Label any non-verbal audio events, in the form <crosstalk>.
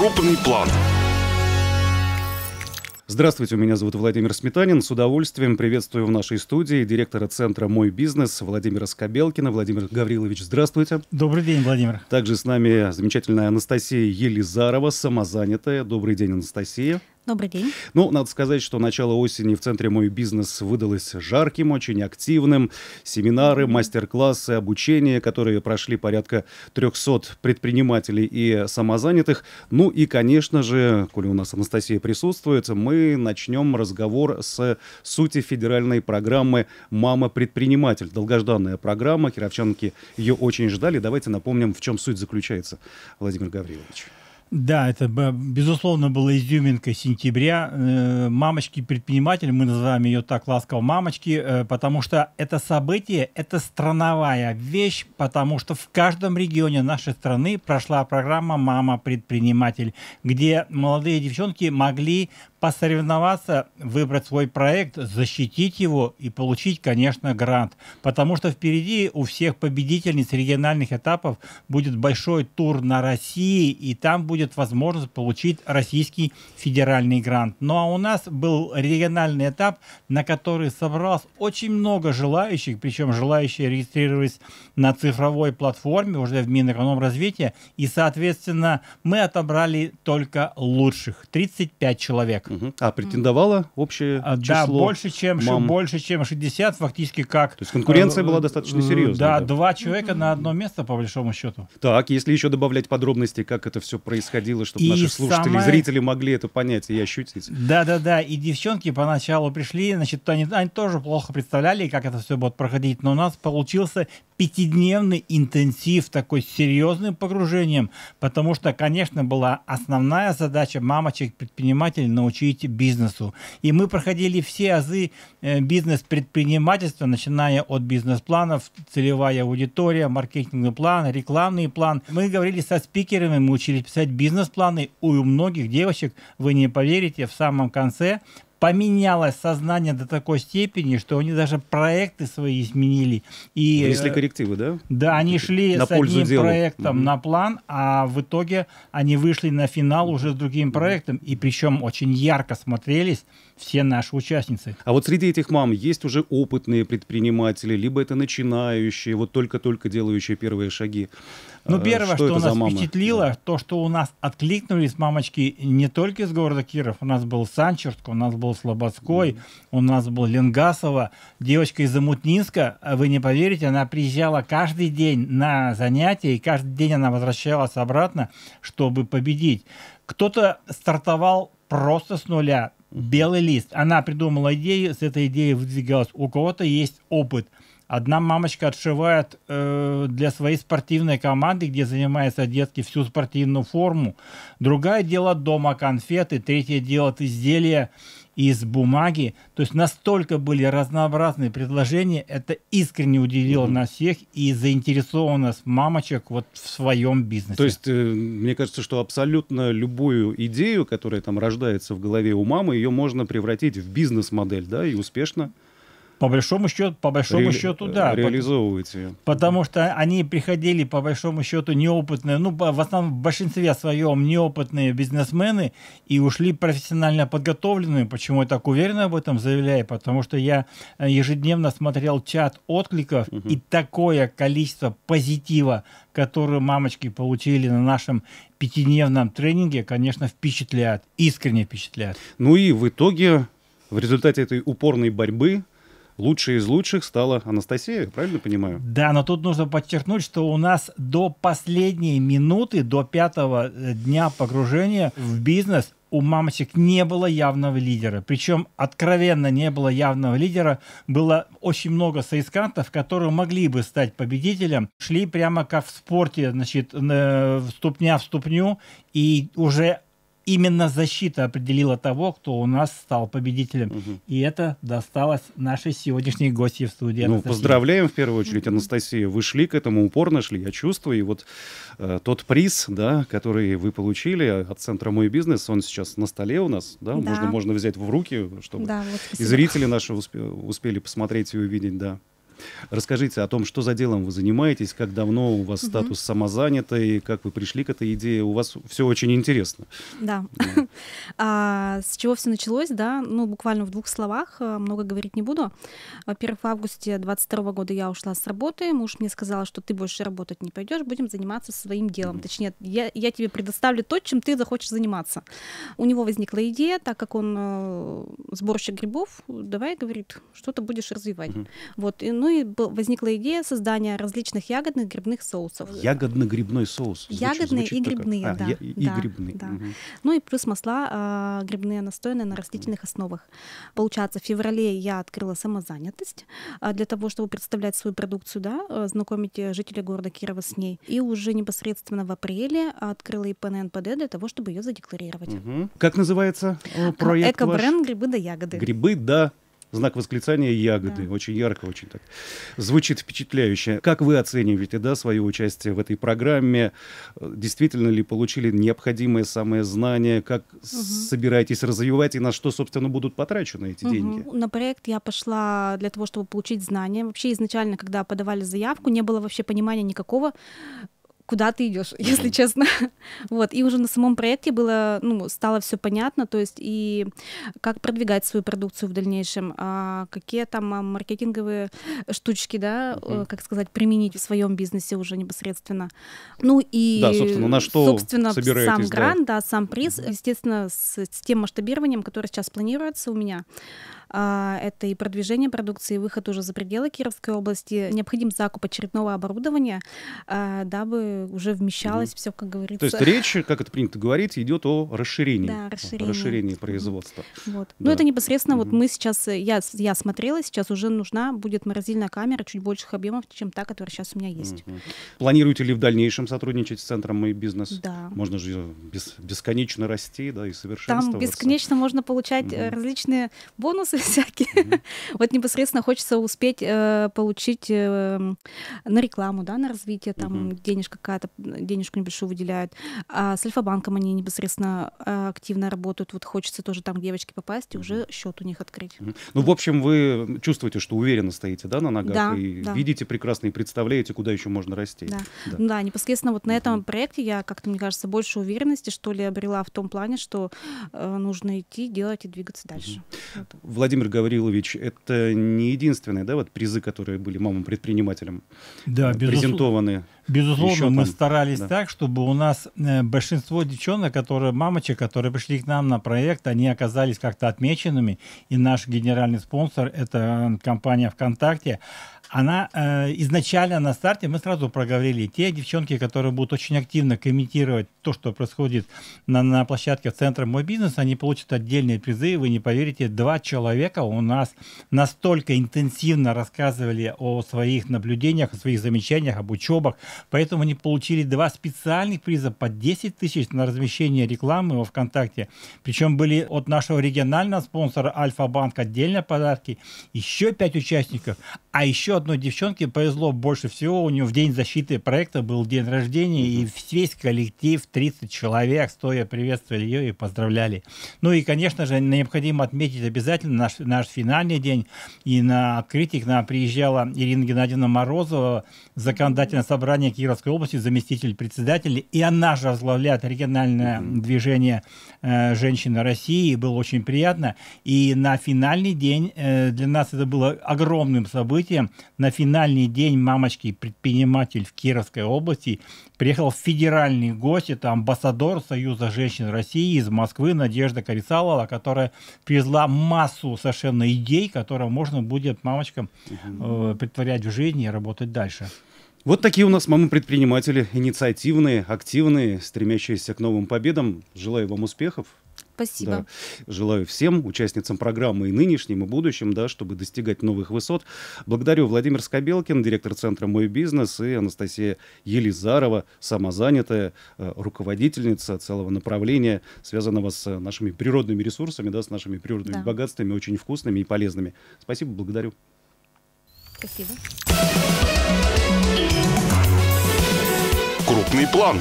Крупный план. Здравствуйте, меня зовут Владимир Сметанин. С удовольствием приветствую в нашей студии директора центра «Мой бизнес» Владимира Скобелкина. Владимир Гаврилович, здравствуйте. Добрый день, Владимир. Также с нами замечательная Анастасия Елизарова, самозанятая. Добрый день, Анастасия. Добрый день. Ну, надо сказать, что начало осени в центре «Мой бизнес» выдалось жарким, очень активным. Семинары, мастер-классы, обучение, которые прошли порядка 300 предпринимателей и самозанятых. Ну и, конечно же, коли у нас Анастасия присутствует, мы начнем разговор с сути федеральной программы «Мама-предприниматель». Долгожданная программа, кировчанки ее очень ждали. Давайте напомним, в чем суть заключается, Владимир Гаврилович. Да, это, безусловно, была изюминка сентября. Э, Мамочки-предприниматели, мы называем ее так ласково мамочки, э, потому что это событие, это страновая вещь, потому что в каждом регионе нашей страны прошла программа «Мама-предприниматель», где молодые девчонки могли посоревноваться, выбрать свой проект, защитить его и получить, конечно, грант. Потому что впереди у всех победительниц региональных этапов будет большой тур на России, и там будет возможность получить российский федеральный грант. Ну а у нас был региональный этап, на который собралось очень много желающих, причем желающие регистрировались на цифровой платформе уже в Минэкономразвития, и, соответственно, мы отобрали только лучших, 35 человек. А претендовала общее а, число Да, больше чем, мам. больше чем 60, фактически как... То есть конкуренция э, была достаточно серьезная. Да, да, два человека на одно место, по большому счету. Так, если еще добавлять подробности, как это все происходило, чтобы и наши слушатели самое... зрители могли это понять и ощутить. Да-да-да, и девчонки поначалу пришли, значит, они, они тоже плохо представляли, как это все будет проходить, но у нас получился пятидневный интенсив такой с серьезным погружением, потому что, конечно, была основная задача мамочек-предпринимателей научить бизнесу. И мы проходили все азы э, бизнес-предпринимательства, начиная от бизнес-планов, целевая аудитория, маркетинговый план, рекламный план. Мы говорили со спикерами, мы учились писать бизнес-планы. У многих девочек, вы не поверите, в самом конце поменялось сознание до такой степени, что они даже проекты свои изменили. И, э, Внесли коррективы, да? Да, они шли на с одним делу. проектом угу. на план, а в итоге они вышли на финал уже с другим проектом, и причем очень ярко смотрелись все наши участницы. А вот среди этих мам есть уже опытные предприниматели, либо это начинающие, вот только-только делающие первые шаги. Ну, э, первое, что, что нас впечатлило, да. то, что у нас откликнулись мамочки не только из города Киров, у нас был Санчерск, у нас был был Слободской, у нас был Ленгасова, девочка из Замутнинска, а вы не поверите, она приезжала каждый день на занятия, и каждый день она возвращалась обратно, чтобы победить. Кто-то стартовал просто с нуля, белый лист. Она придумала идею, с этой идеей выдвигалась. У кого-то есть опыт – Одна мамочка отшивает э, для своей спортивной команды, где занимаются детки, всю спортивную форму. Другая делает дома конфеты, третья делает изделия из бумаги. То есть настолько были разнообразные предложения, это искренне удивило угу. нас всех и заинтересовало нас мамочек вот в своем бизнесе. То есть э, мне кажется, что абсолютно любую идею, которая там рождается в голове у мамы, ее можно превратить в бизнес-модель, да, и успешно по большому счету, по большому Ре- счету, да. Реализовывать ее. Потому что они приходили, по большому счету, неопытные, ну, в основном, в большинстве своем неопытные бизнесмены и ушли профессионально подготовленные. Почему я так уверенно об этом заявляю? Потому что я э, ежедневно смотрел чат откликов, угу. и такое количество позитива, которую мамочки получили на нашем пятидневном тренинге, конечно, впечатляет, искренне впечатляет. Ну и в итоге, в результате этой упорной борьбы лучшей из лучших стала Анастасия, правильно понимаю? Да, но тут нужно подчеркнуть, что у нас до последней минуты, до пятого э, дня погружения в бизнес у мамочек не было явного лидера. Причем откровенно не было явного лидера. Было очень много соискантов, которые могли бы стать победителем. Шли прямо как в спорте, значит, в ступня в ступню. И уже именно защита определила того, кто у нас стал победителем. Угу. И это досталось нашей сегодняшней гости в студии. Ну, поздравляем в первую очередь, Анастасия. Вы шли к этому упорно, шли, я чувствую. И вот э, тот приз, да, который вы получили от Центра «Мой бизнес», он сейчас на столе у нас, да? да. Можно, можно взять в руки, чтобы да, вот, и зрители наши успе, успели посмотреть и увидеть, да. Расскажите о том, что за делом вы занимаетесь, как давно у вас угу. статус самозанятой, как вы пришли к этой идее. У вас все очень интересно. Да. да. <laughs> а, с чего все началось, да? Ну, буквально в двух словах, э, много говорить не буду. Во-первых, в августе 22 года я ушла с работы. Муж мне сказал, что ты больше работать не пойдешь, будем заниматься своим делом. Угу. Точнее, я, я тебе предоставлю то, чем ты захочешь заниматься. У него возникла идея, так как он э, сборщик грибов, давай, говорит, что-то будешь развивать. Угу. Вот, и, ну и возникла идея создания различных ягодных грибных соусов. Ягодно-грибной соус. ягодные и грибные, а, да, и да, грибные. Да. Угу. Ну и плюс масла э, грибные настоянные на растительных основах. Получается, в феврале я открыла самозанятость э, для того, чтобы представлять свою продукцию, да, а, э, знакомить жителей города Кирова с ней. И уже непосредственно в апреле открыла ИП на для того, чтобы ее задекларировать. Угу. Как называется э, проект Эко-бренд ваш? «Грибы да ягоды». «Грибы да знак восклицания ягоды. Да. Очень ярко, очень так. Звучит впечатляюще. Как вы оцениваете, да, свое участие в этой программе? Действительно ли получили необходимое самое знание? Как угу. собираетесь развивать и на что, собственно, будут потрачены эти угу. деньги? На проект я пошла для того, чтобы получить знания. Вообще изначально, когда подавали заявку, не было вообще понимания никакого, куда ты идешь, <laughs> если честно. вот, и уже на самом проекте было, ну, стало все понятно, то есть и как продвигать свою продукцию в дальнейшем, а какие там а, маркетинговые штучки, да, mm как сказать, применить в своем бизнесе уже непосредственно. Ну и, да, собственно, на что собственно, сам грант, да. да, сам приз, mm естественно, с, с тем масштабированием, которое сейчас планируется у меня. А, это и продвижение продукции, и выход уже за пределы Кировской области. Необходим закуп очередного оборудования, а, дабы уже вмещалось mm. все, как говорится. То есть речь, как это принято говорить, идет о расширении. Да, расширении. Расширении производства. Вот. Да. Ну это непосредственно mm-hmm. вот мы сейчас, э, я, я смотрела, сейчас уже нужна будет морозильная камера чуть больших объемов, чем та, которая сейчас у меня есть. Mm-hmm. Планируете ли в дальнейшем сотрудничать с центром «Мой бизнес»? Да. Можно же бес, бесконечно расти да, и совершенствоваться. Там бесконечно можно получать mm-hmm. различные бонусы, <laughs> всякие. Mm-hmm. вот непосредственно хочется успеть э, получить э, на рекламу, да, на развитие, там mm-hmm. денежка какая-то, денежку небольшую выделяют. А с Альфа-банком они непосредственно э, активно работают. Вот хочется тоже там девочки попасть и mm-hmm. уже счет у них открыть. Mm-hmm. Ну, в общем, вы чувствуете, что уверенно стоите, да, на ногах? Да, и да. видите прекрасно и представляете, куда еще можно расти. Да, да. Ну, да непосредственно вот на этом проекте я как-то, мне кажется, больше уверенности, что ли, обрела в том плане, что э, нужно идти, делать и двигаться дальше. Вот. Владимир Гаврилович, это не единственные да, вот призы, которые были мамам предпринимателям да, э, презентованы. Безусловно, Еще мы старались да. так, чтобы у нас э, большинство девчонок, которые, мамочек, которые пришли к нам на проект, они оказались как-то отмеченными. И наш генеральный спонсор – это э, компания ВКонтакте она э, изначально на старте, мы сразу проговорили, те девчонки, которые будут очень активно комментировать то, что происходит на, на площадке Центра «Мой бизнес», они получат отдельные призы, вы не поверите, два человека у нас настолько интенсивно рассказывали о своих наблюдениях, о своих замечаниях, об учебах, поэтому они получили два специальных приза по 10 тысяч на размещение рекламы во ВКонтакте, причем были от нашего регионального спонсора Альфа-Банк отдельные подарки, еще пять участников, а еще одной девчонке повезло больше всего. У нее в день защиты проекта был день рождения, и весь коллектив, 30 человек, стоя приветствовали ее и поздравляли. Ну и, конечно же, необходимо отметить обязательно наш, наш финальный день. И на открытии к нам приезжала Ирина Геннадьевна Морозова, законодательное собрание Кировской области, заместитель председателя. И она же возглавляет региональное движение э, «Женщины России». Было очень приятно. И на финальный день э, для нас это было огромным событием на финальный день мамочки предприниматель в Кировской области приехал федеральный гость, это амбассадор Союза женщин России из Москвы Надежда Корисалова, которая привезла массу совершенно идей, которые можно будет мамочкам э, притворять в жизни и работать дальше. Вот такие у нас мамы-предприниматели, инициативные, активные, стремящиеся к новым победам. Желаю вам успехов. Спасибо. Да. Желаю всем участницам программы и нынешним, и будущим, да, чтобы достигать новых высот. Благодарю Владимир Скобелкин, директор центра «Мой бизнес», и Анастасия Елизарова, самозанятая, э, руководительница целого направления, связанного с нашими природными ресурсами, да, с нашими природными да. богатствами, очень вкусными и полезными. Спасибо, благодарю. Спасибо крупный план.